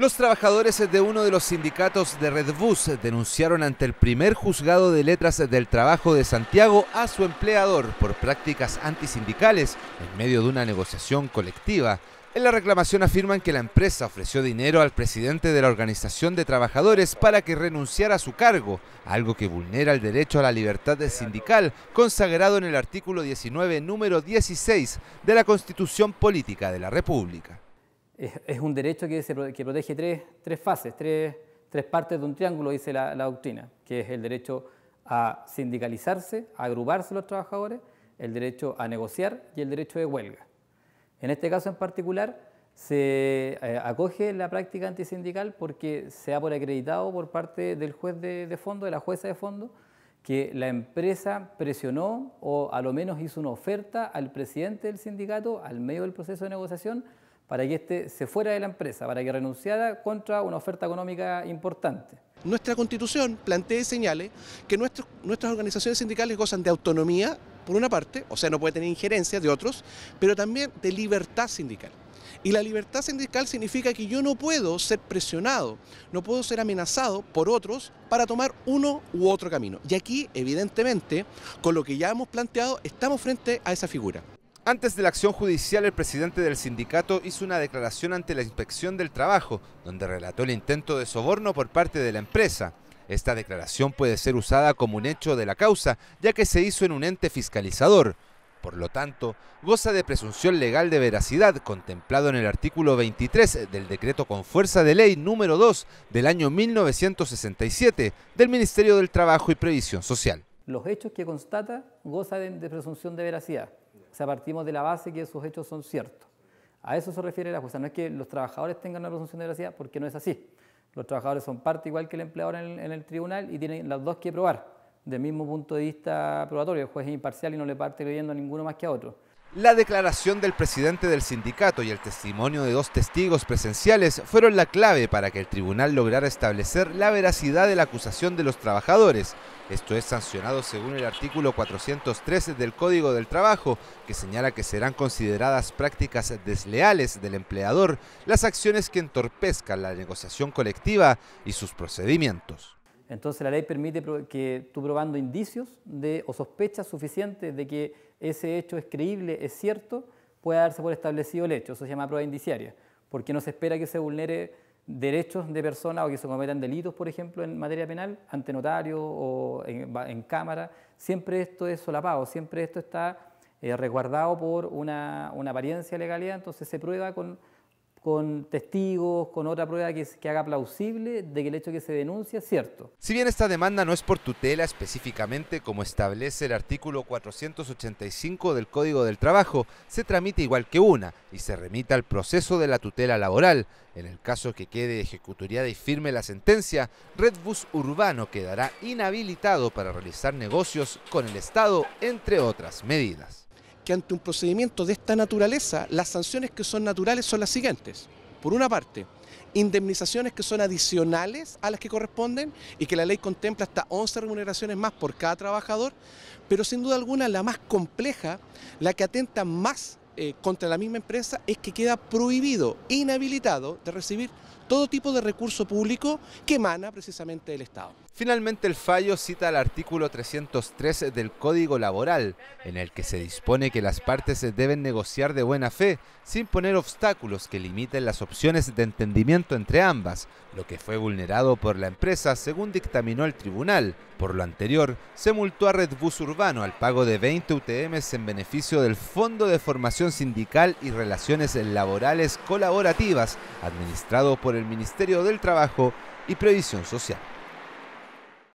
Los trabajadores de uno de los sindicatos de Redbus denunciaron ante el primer juzgado de letras del trabajo de Santiago a su empleador por prácticas antisindicales en medio de una negociación colectiva. En la reclamación afirman que la empresa ofreció dinero al presidente de la organización de trabajadores para que renunciara a su cargo, algo que vulnera el derecho a la libertad sindical consagrado en el artículo 19, número 16 de la Constitución Política de la República es, un derecho que, protege tres, fases, tres, partes de un triángulo, dice la, doctrina, que es el derecho a sindicalizarse, a agruparse los trabajadores, el derecho a negociar y el derecho de huelga. En este caso en particular se eh, acoge la práctica antisindical porque se ha por acreditado por parte del juez de, de fondo, de la jueza de fondo, que la empresa presionó o a lo menos hizo una oferta al presidente del sindicato al medio del proceso de negociación para que éste se fuera de la empresa, para que renunciara contra una oferta económica importante. Nuestra constitución plantea y señale que nuestras organizaciones sindicales gozan de autonomía, por una parte, o sea, no puede tener injerencia de otros, pero también de libertad sindical. Y la libertad sindical significa que yo no puedo ser presionado, no puedo ser amenazado por otros para tomar uno u otro camino. Y aquí, evidentemente, con lo que ya hemos planteado, estamos frente a esa figura. Antes de la acción judicial, el presidente del sindicato hizo una declaración ante la Inspección del Trabajo, donde relató el intento de soborno por parte de la empresa. Esta declaración puede ser usada como un hecho de la causa, ya que se hizo en un ente fiscalizador. Por lo tanto, goza de presunción legal de veracidad contemplado en el artículo 23 del decreto con fuerza de ley número 2 del año 1967 del Ministerio del Trabajo y Previsión Social. Los hechos que constata gozan de presunción de veracidad. O sea, partimos de la base que esos hechos son ciertos. A eso se refiere la jueza. No es que los trabajadores tengan una presunción de veracidad, porque no es así. Los trabajadores son parte igual que el empleador en el, en el tribunal y tienen las dos que probar, del mismo punto de vista probatorio. El juez es imparcial y no le parte creyendo a ninguno más que a otro. La declaración del presidente del sindicato y el testimonio de dos testigos presenciales fueron la clave para que el tribunal lograra establecer la veracidad de la acusación de los trabajadores. Esto es sancionado según el artículo 413 del Código del Trabajo, que señala que serán consideradas prácticas desleales del empleador las acciones que entorpezcan la negociación colectiva y sus procedimientos. Entonces la ley permite que tú probando indicios de, o sospechas suficientes de que ese hecho es creíble, es cierto, pueda darse por establecido el hecho. Eso se llama prueba indiciaria, porque no se espera que se vulnere derechos de personas o que se cometan delitos, por ejemplo, en materia penal, ante notario o en, cámara. Siempre esto es solapado, siempre esto está eh, resguardado por una, una apariencia de legalidad, entonces se prueba con con testigos, con otra prueba que, haga plausible de que el hecho que se denuncia es cierto. Si bien esta demanda no es por tutela específicamente, como establece el artículo 485 del Código del Trabajo, se tramite igual que una y se remita al proceso de la tutela laboral. En el caso que quede ejecutoriada y firme la sentencia, Redbus Urbano quedará inhabilitado para realizar negocios con el Estado, entre otras medidas ante un procedimiento de esta naturaleza, las sanciones que son naturales son las siguientes. Por una parte, indemnizaciones que son adicionales a las que corresponden y que la ley contempla hasta 11 remuneraciones más por cada trabajador, pero sin duda alguna la más compleja, la que atenta más eh, contra la misma empresa es que queda prohibido, inhabilitado de recibir todo tipo de recurso público que emana precisamente del Estado. Finalmente el fallo cita el artículo 303 del Código Laboral, en el que se dispone que las partes deben negociar de buena fe, sin poner obstáculos que limiten las opciones de entendimiento entre ambas, lo que fue vulnerado por la empresa según dictaminó el tribunal. Por lo anterior, se multó a Redbus Urbano al pago de 20 UTMs en beneficio del Fondo de Formación Sindical y Relaciones Laborales Colaborativas, administrado por el Ministerio del Trabajo y Previsión Social.